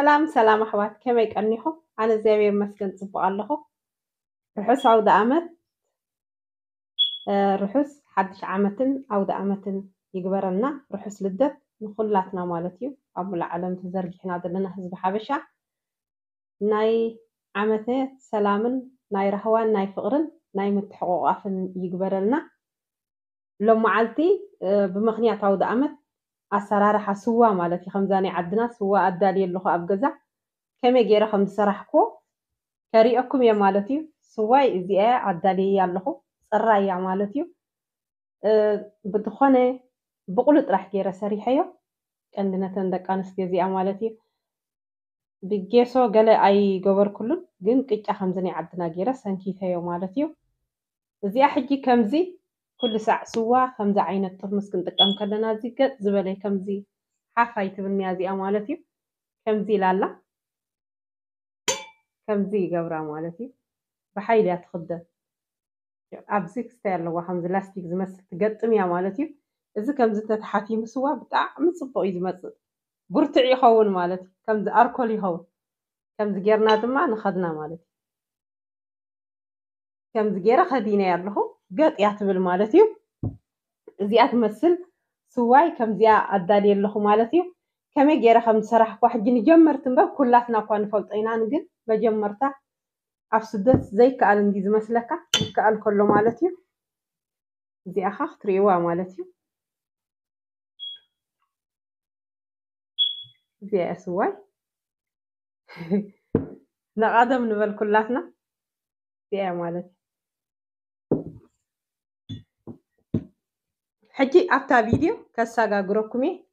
سلام سلام أحوات كميك أنيحو أنا زيبير مسكن صبو ألهو رحوس عودة أمت رحوس حدش عامتن عودة أمتن يقبرنا رحوس لدت نخلاتنا مالتيو أبو العالم تزرق حنا دلنا حزب حبشة ناي عامتي سلامن ناي رهوان ناي فقرن ناي متحقوق أفن يقبرنا لو معالتي بمخنية عودة أمت ኣሰራርሓ ስዋ ማለት እዩ ከምዛ ናይ ዓድና ስዋ ኣዳልየ ኣለኹ ኣብ ገዛ ከመይ ገይረ ከም ዝሰራሕክዎ ከሪአኩም እየ ማለት እዩ ስዋይ እዚኣ ኣዳልየ ኣለኹ ፅራ እያ ማለት እዩ ብዝኾነ ብቕሉ ጥራሕ ገይረ ሰሪሐ እዮ ቀንዲ ነተን ደቂ ኣንስትዮ እዚኣ ማለት እዩ ብጌሶ ገለ ኣይገበርኩሉን ግን ቅጫ ከምዚ ናይ ዓድና ገይረ ሰንኪተዮ ማለት እዩ እዚኣ ሕጂ ከምዚ كل ساعة سوا خمزة عينة ترمس كنت كم كلنا زي قد زبالي كمزي حافة يتبني هذه أموالتي كمزي لالا كمزي قبر أموالتي بحيلة تخد أبزيك ستير لو خمزة لاستيك زمس تقدم يا مالتي إذا كمزة تحاتي مسوا بتاع من صبو إذا مس برتعي خون مالتي كمزة أركولي خون كمزة غيرنا دمع نخدنا مالتي كمزة غير خدينا يا لهم قطيعة بالمالتي زيا تمثل سواي كم زيا أدالي اللهم مالتي كم يجي رخم سرح واحد جن جمرت بق كلاتنا قان فلت أين عن جن بجمرتا أفسدت زي كألم ديز مسلكة كأل كله مالتي زيا خاطري وا مالتي زيا سواي نقدم نبل كلاتنا زيا مالتي حجي أفتا فيديو كساغا غروكمي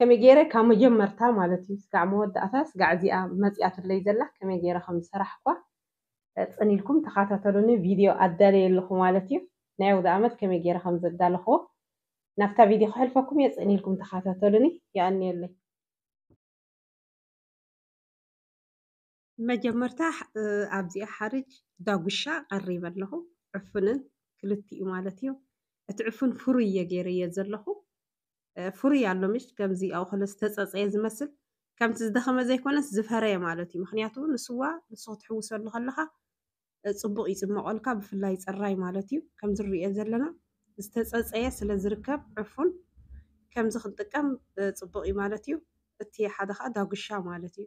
كميجيرة كامو جيم مرتا مالتي سكا عمود أثاس قاع زيئة مزيئة اللي زلا كميجيرة خمسة رحقوا أتقني لكم تخاطر تلوني فيديو أدالي اللخو مالتي نعود أمد كميجيرة خمسة دالخو نفتا فيديو خلفكم يتقني لكم تخاطر تلوني يعني اللي مجمرتاح أبزي أحرج داقشة قريبا لهم عفنا ክልቲኡ ማለት እዩ እቲ ዕፉን ፍሩይ እየ ገይረየ ዘለኹ ፍሩይ ኣሎ ምሽ ከምዚ ኣብ ኮለ ዝተፀፀየ ዝመስል ከምቲ ዝደኸመ ዘይኮነስ ዝፈረየ ማለት እዩ ምክንያቱ ንስዋ ንስ ክትሕውሰሉ ከለካ ፅቡቅ ይፅመቐልካ ብፍላይ ፅራይ ማለት እዩ ከም ዝርኦ ዘለና ዝተፀፀየ ስለ ዝርከብ ዕፉን ከምዚ ክንጥቀም ፅቡቅ እዩ ማለት እዩ እቲ ሓደ ከዓ ዳጉሻ ማለት እዩ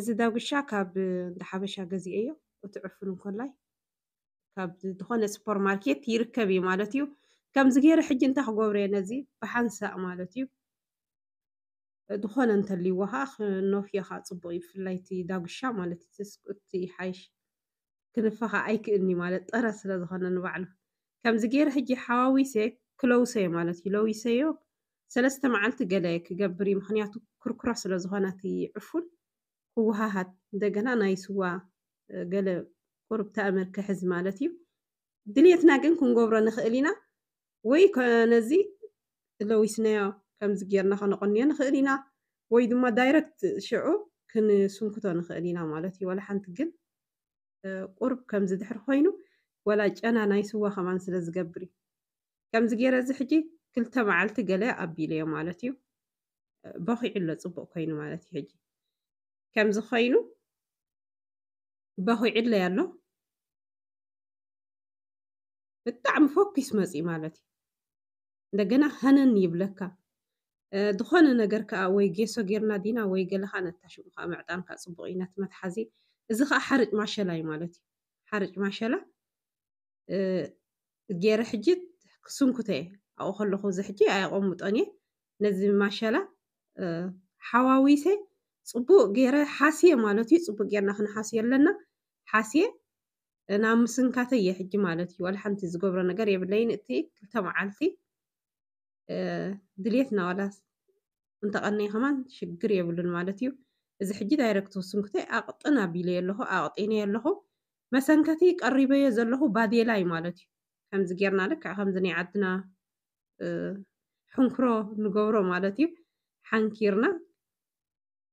እዚ ዳጉሻ ካብ እንዳ ሓበሻ ገዚአ እዮ እቲ ዕፉን እንኮላይ كابد دخول السوبر ماركت يركبي مالتيو كم زغير حج انت حقوري نزي بحنسا مالتيو دخول انت اللي وها نوفيا خاطبوي في لايتي داغشا مالتي تسكتي حايش كنفخا ايك اني مالت ارس لدخول نبعلو كم زغير حج حواوي سي كلوسي مالتي لو يسيو سلست معلت قليك قبري مخنياتو كركراس لزغانتي عفون هو هاد دقنا نايسوا قلب قرب تاع امريكا حز مالتي دنيتنا كن كنقبر نخلينا وي كنزي لو يسنيا كم زغيرنا خنقني نخلينا وي دوما دايركت شعو كن سنكتو نخلينا مالتي ولا حنت كن آه، قرب كم زدحر خوينو ولا انا نايسوا خمان سلاز قبري كم زغير زحجي كل تبع التقلا ابيلي مالتي آه، بخي الا صبو كاينو مالتي حجي كم زخينو ባሆይ ዕድለይ ኣሎ ብጣዕሚ ፎኪስ መፂ ማለት እዩ እንደገና ሃነን ይብለካ ዝኾነ ነገር ከዓ ወይ ጌሶ ጌርና ዲና ወይ ገለኻ ነታ ሽሙ ከዓ ምዕጣንካ ፅቡቅ እዩ ነቲ መትሓዚ እዚ ከዓ ሓርጭ ማሸላ እዩ ማለት እዩ ሓርጭ ማሸላ ጌረ ሕጂ ክስንኩተ እየ ኣብኡ ከለኹ እዚ ሕጂ ኣየቆምጦን እየ ነዚ ማሸላ ሓዋዊሰ ፅቡቅ ጌረ ሓስየ ማለት እዩ ፅቡቅ ጌርና ክንሓስየ ኣለና حاسية أنا مسن كاتية حجي مالتي ولا حنتي زقبرة نقر يبلين إتي كلتا معالتي دليتنا ولا انتقني همان شقر يبلون مالتي إذا حجي دايركتو سنكتي أقطنا بيلي اللهو أقطيني اللهو مسن كاتي قريبة يزلهو بادي لاي مالتي خمز جيرنا لك خمزني عدنا أه حنكرو نقبرو مالتي حنكيرنا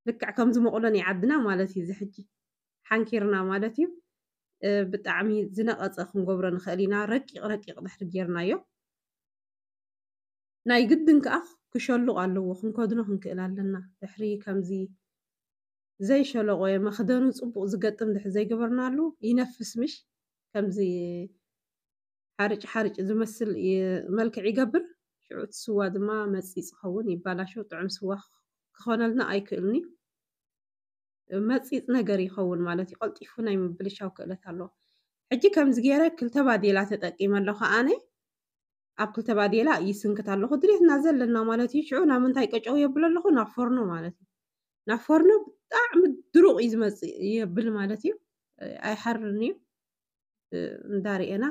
لك عكمز مقولني عدنا مالتي زي حنكيرنا مالتي بتعمي زنقات أخن قبرنا خلينا رقيق رقيق بحر جيرنا يو ناي قدن كأخ كشلو قالو وخن كودنا خن كإلالنا بحري كمزي زي شلو غوية ما خدانو تصبو زقاتم دح زي قبرنا لو ينفس مش كمزي حارج حارج إذا مثل ملك عقبر شعوت سواد ما مسيس خوني بلا شو طعم سواخ خونا لنا أي كلني መፂፅ ነገር ይኸውን ማለት እዩ ቀልጢፉ ናይ ምብልሻው ክእለት ኣለዎ ሕጂ ከምዚ ገይረ ክልተ ባዴላ ተጠቂመ ኣለኹ ኣነ ኣብ ክልተ ባዴላ ይስንክት ኣለኹ ድሌትና ዘለና ማለት እዩ ሽዑ ናብ ምንታይ ቀጨው የብል ኣለኹ ናብ ፎርኖ ማለት እዩ ናብ ፎርኖ ብጣዕሚ ድሩቕ እዩ ዝመፅእ የብል ማለት እዩ ኣይሓርን እዩ እንዳርኤና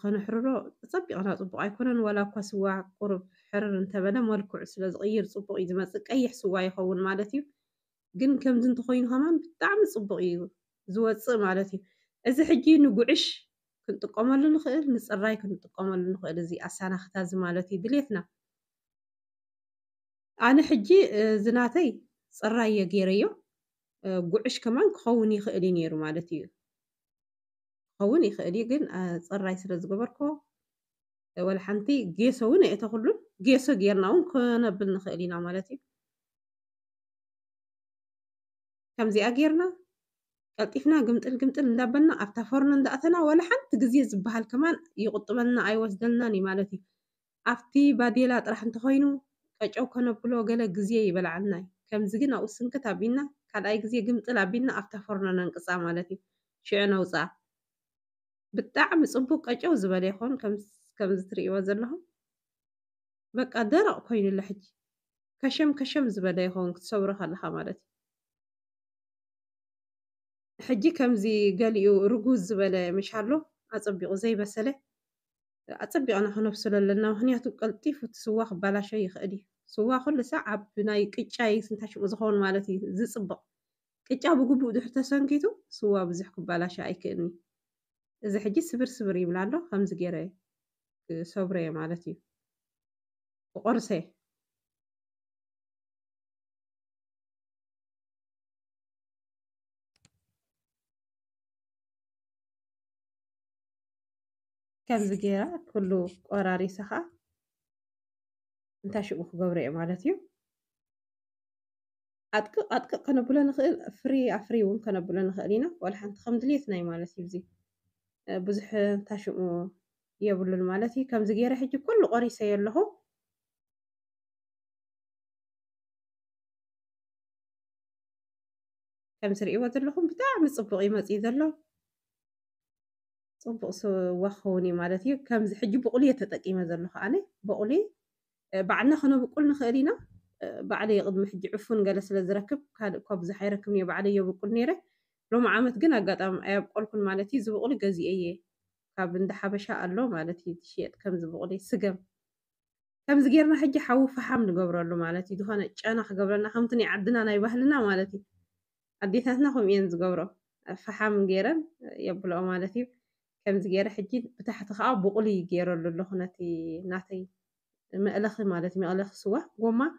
ከነሕርሮ ፀቢቕና ፅቡቅ ኣይኮነን ዋላ እኳ ስዋ ቁርብ ሕርር እንተበለ መልክዑ ስለዝቕይር ፅቡቅ እዩ ዝመፅእ ቀይሕ ስዋ ይኸውን ማለት እዩ ግን ከምዚ እንተኮይኑ ሃማን ብጣዕሚ ፅቡቅ እዩ ዝወፅእ ማለት እዩ እዚ ሕጂ ንጉዕሽ ክንጥቀመሉ ንክእል ንፅራይ ክንጥቀመሉ ንክእል እዚ ኣሳናክታ እዚ ማለት እዩ ድሌትና ኣነ ሕጂ ዝናተይ ፅራይ እየ ገይረዮ ጉዕሽ ከማን ክኸውን ይኽእል እዩ ነይሩ ማለት እዩ ክኸውን ይኽእል እዩ ግን ፅራይ ስለ ዝገበርኮ ወላ ሓንቲ ጌሶ እውን የእተኽሉን ጌሶ ጌርና እውን ክነብል ንኽእል ኢና ማለት እዩ ከምዚኣ ጌርና ቀልጢፍና ግምጥል ግምጥል እንዳበልና ኣብታፈርና እንዳኣተና ወላ ሓንቲ ግዜ ዝበሃል ከማን ይቁጥበልና ኣይወስደልናን እዩ ማለት እዩ ኣብቲ ባዴላ ጥራሕ እንተኮይኑ ቀጨው ከነብሎ ገለ ግዜ ይበልዓልና እዩ ከምዚ ግን ኣብኡ ስንክት ኣቢልና ካልኣይ ግዜ ግምጥል ኣቢልና ኣብታፈርና ነንቅፃ ማለት እዩ ሽዑ ነውፃ ብጣዕሚ ፅቡቅ ቀጨው ዝበለ ይኮን ከምዚ ትርእይዎ ዘለኹም በቃ ደረቅ ኮይኑላ ሕጂ ከሸም ከሸም ዝበለ ይኮን ክትሰብሮ ከለካ ማለት እዩ ሕጂ ከምዚ ገሊኡ ርጉዝ ዝበለ ምሻሎ ኣፀቢቑ ዘይበሰለ ኣፀቢቕና ክነብስሎ ኣለና ምክንያቱ ቀልጢፉ እቲ ስዋ ክባላሸ ይኽእል እዩ ስዋ ኩሉ ሳዕ ኣብ ናይ ቅጫይ ስንታሽሙ ዝኸውን ማለት እዩ ዝፅብቕ ቅጫ ብግቡእ ድሕ ተሰንኪቱ ስዋ ብዙሕ ክባላሸ ኣይክእልኒ እዚ ሕጂ ስብር ስብር ይብላ ኣሎ ከምዚ ገይረ ሰብረየ ማለት እዩ ብቆርሰ كم زجيرة كله قراري سخا انت شو بخ قوري امالتي اتك اتك كنا بلا نخل فري افري ون كنا بلا نخلينا والحين خمد لي اثنين مالتي بزي بزح انت شو يبلو المالتي كم زجيرة حجي كله قري سير له كم سري وذل لهم بتاع مصبوغي مزيد لهم ፅቡቅ ስዋ ክኸውን እዩ ማለት እዩ ከምዚ ሕጂ ብቑል እየ ተጠቂመ ዘለኹ ኣነ ብቑል ባዕልና ክነብቁል ንክእል ኢና ባዕለ ቅድሚ ሕጂ ዕፉን ገለ ስለ ዝረክብ ካልእ ኳ ብዙሕ ይረክብ እኒአ ባዕለ የብቁል ነይረ ሎም ዓመት ግን ኣጋጣሚ ኣያብቆልኩን ማለት እዩ ዝብቑል ገዚአ እየ ካብ እንዳ ሓበሻ ኣሎ ማለት እዩ ትሽየጥ ከምዚ ብቑል ስገም ከምዚ ጌርና ሕጂ ሓዊ ፍሓም ንገብረሉ ማለት እዩ ዝኾነ ጨና ክገብረና ከምቲ ናይ ዓድና ናይ ባህልና ማለት እዩ ኣዴታትና ከምኡ እየን ዝገብሮ ፍሓም ገይረን የብልኦ ማለት እዩ كم زجيرة حجيد بتحت خاب آه، بقولي جيرة للهنا تي ناتي ما ألخ مالتي ما ألخ سوا وما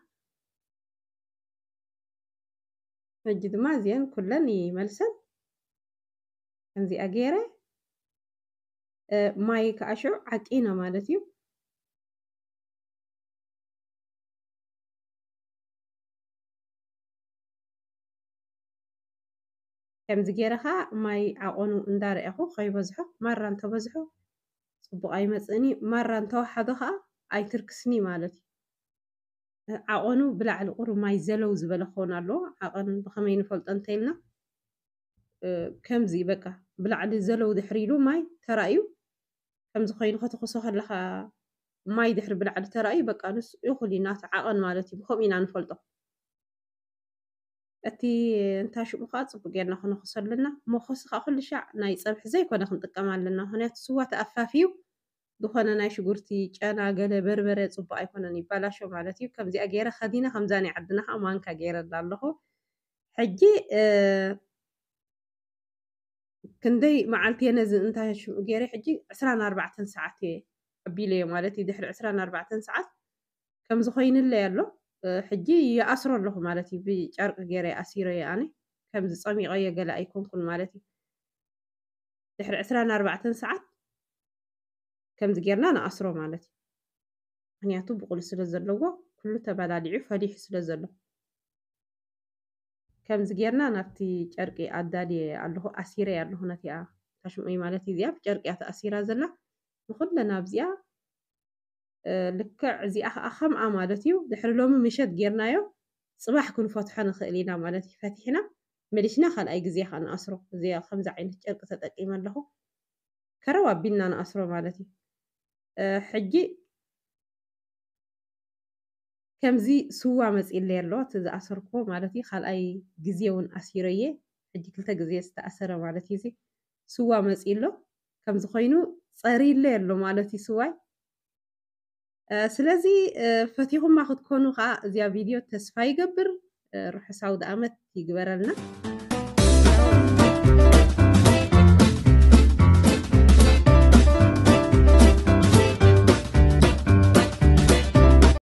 حجيد ما زين كلني ملسن كم زي أجيرة ماي كأشو عقينا مالتي كمز گيرها ماي عقونو اندار اخو خي بزحو مران تو بزحو صبو اي مزقني مران تو حدوها اي تركسني مالتي عقونو بلا عالقور ماي زلو زبلا خونالو عقن بخمين فلطان تيلنا كمزي بكا بلا عالي زلو دحريلو ماي ترايو كمز خين خطو خصوها لخا ماي دحر بلا عالي ترايو بكا نس يخلي ناس عقن مالتي بخمين عن فلطان እቲ እንታይ ሽሙ ከዓ ፅቡቅ ጌርና ክነኽሶ ኣለና መኮስ ከዓ ኩሉ ሻዕ ናይ ፀብሒ ዘይኮነ ክንጥቀም ኣለና ምክንያቱ ስዋ ተኣፋፊዩ ዝኾነ ናይ ሽጉርቲ ጨና ገለ በርበረ ፅቡቅ ኣይኮነን ይባላሾ ማለት እዩ ከምዚኣ ገይረ ከዲና ከምዛ ናይ ዓድና ከዓ ማንካ ገይረላ ኣለኹ ሕጂ ክንደይ መዓልቲ እየ ነዚ እንታይ ሽምዑ ገይረ ሕጂ ዕስራን ኣርባዕተን ሰዓት እየ ኣቢለ ማለት እዩ ድሕሪ ዕስራን ኣርባዕተን ሰዓት ከምዚ ኮይንለየ ኣሎ حجي يا أسر الله مالتي بجرق جرى أسيرة يعني كم زصمي غي جلا يكون كل مالتي تحر عسران أربعة ساعات كم زجرنا أنا أسره مالتي هني أتوب قول سلزل لغو كله تبع لعيف فلي سلزل له كم زجرنا نفتي جرق أدالي الله أسيرة الله نتيا تشمي مالتي زيا بجرق أسيرة زلا مخدنا نابزيا لكع زي أخ أخم أمالتيو دحر لومي مشات جيرنايو صباح كون فتحة نخلينا مالتي فاتحنا مليشنا خل أي زي أخ نأسرو زي خمزة عين تشرق تتأقيما له كروا بينا نأسرو مالتي أه حجي كم زي سوى مسئل لير لو تزأسركو مالتي خل أي جزيون أسيرية حجي كلتا جزية ستأسر مالتي زي سوى مسئل لو كم زخينو صاري لير لو مالتي سواي ስለዚ ፈቲኹም ማክትኮኑ ከዓ እዚኣ ቪድዮ ተስፋ ይገብር ሩሕ ሳውድ ኣመት ይግበረልና